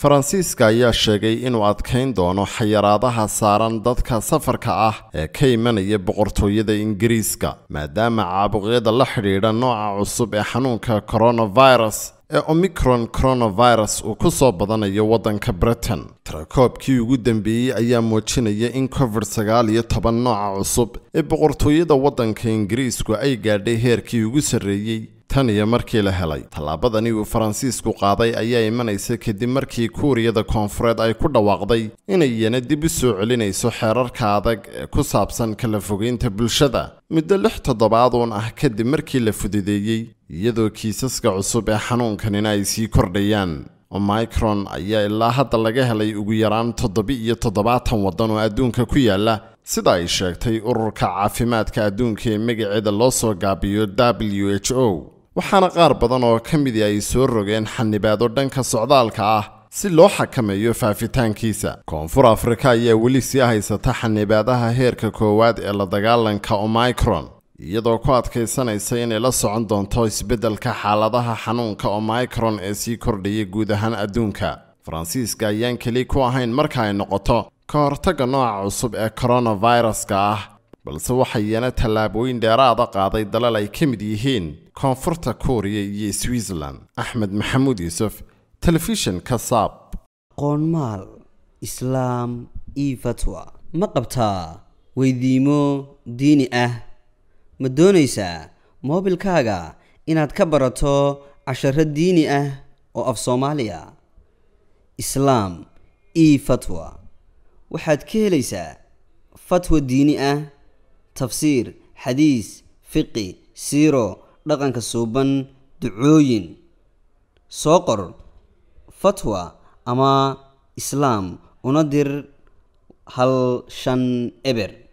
faransiiska ayaa sheegay inuu adkayn doono xayiraadaha saaran dadka safarka ah ee ka imanaya boqortooyada ingiriiska maadaama caabuqyada la xidhiidha nooca cusub ee xanuunka coronavirus ee omicron coronavirus uu ku soo badanayo waddanka britain tarakoobkii ugu dambeeyey ayaa muujinaya in covid sagaal iyo toban nooca cusub ee boqortooyada waddanka ingiriisku ay gaadhay heerkii ugu sarreeyey tan iyo markii la helay tallaabadani uu faransiisku qaaday ayaa imanaysa kadib markii kuuriyada koonfureed ay ku dhawaaqday inay inayana dib u soo celinayso xeerarka adag ee ku saabsan kala fogeynta bulshada muddo lix toddobaad uun ah kadib markii la fududeeyey iyadoo kiisaska cusub ee xanuunkanina ay sii kordhayaan omicron ayaa ilaa hadda laga helay ugu yaraan toddoba-iyo toddobaatan waddan oo adduunka ku yaalla sida ay sheegtay ururka caafimaadka adduunka ee magaceeda loo soo gaabiyo w h o waxaana qaar badan oo ka midii ay soo rogeen xanibaado dhanka socdaalka ah si loo xakameeyo faafitaankiisa koonfur afrika ayaa weli sii haysata xanibaadaha heerka koowaad ee la dagaalanka omicron iyadoo ku adkaysanaysa inay la socon doonto isbeddelka xaaladaha xanuunka omicron ee sii kordhaya guud ahaan adduunka faransiiska ayaan keli ku ahayn marka ay noqoto ka hortagga nooca cusub ee coronaviruska ah balse waxaa iyana tallaabooyin dheeraada qaaday dalal ay ka mid yihiin koonfurta kuuriya iyo switzerland axmed maxamuud yuusuf telefishinka saab qoonmaal islaam io fatwa ma qabtaa weydiimo diini ah ma doonaysaa moobilkaaga inaad ka barato casharo diini ah oo af soomaaliya islaam io fatwa waxaad ka helaysaa fatwa diini ah tafsiir xadiis fiqi siiro dhaqanka suuban ducooyin soo qor fatwa ama islaam una dir hal shan eber